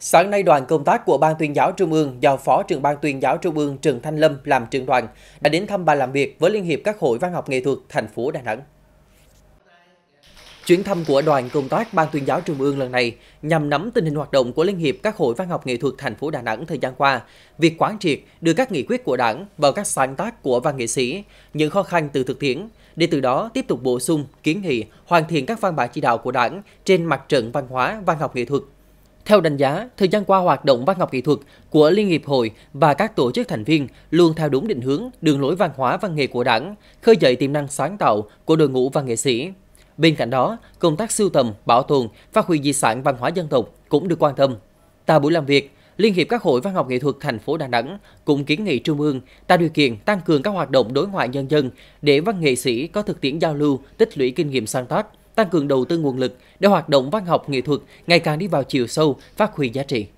Sáng nay, đoàn công tác của Ban tuyên giáo Trung ương do Phó trưởng Ban tuyên giáo Trung ương Trần Thanh Lâm làm trưởng đoàn đã đến thăm và làm việc với Liên hiệp các hội văn học nghệ thuật thành phố Đà Nẵng. Chuyến thăm của đoàn công tác Ban tuyên giáo Trung ương lần này nhằm nắm tình hình hoạt động của Liên hiệp các hội văn học nghệ thuật thành phố Đà Nẵng thời gian qua, việc quán triệt đưa các nghị quyết của Đảng vào các sáng tác của văn nghệ sĩ, những khó khăn từ thực tiễn, để từ đó tiếp tục bổ sung, kiến nghị, hoàn thiện các văn bản chỉ đạo của Đảng trên mặt trận văn hóa, văn học nghệ thuật theo đánh giá, thời gian qua hoạt động văn học kỹ thuật của Liên hiệp hội và các tổ chức thành viên luôn theo đúng định hướng, đường lối văn hóa văn nghệ của đảng, khơi dậy tiềm năng sáng tạo của đội ngũ văn nghệ sĩ. Bên cạnh đó, công tác sưu tầm, bảo tồn, phát huy di sản văn hóa dân tộc cũng được quan tâm. Tại buổi làm việc, Liên hiệp các hội văn học nghệ thuật thành phố Đà Nẵng cũng kiến nghị Trung ương tạo điều kiện tăng cường các hoạt động đối ngoại nhân dân để văn nghệ sĩ có thực tiễn giao lưu, tích lũy kinh nghiệm sáng tác, tăng cường đầu tư nguồn lực để hoạt động văn học nghệ thuật ngày càng đi vào chiều sâu, phát huy giá trị.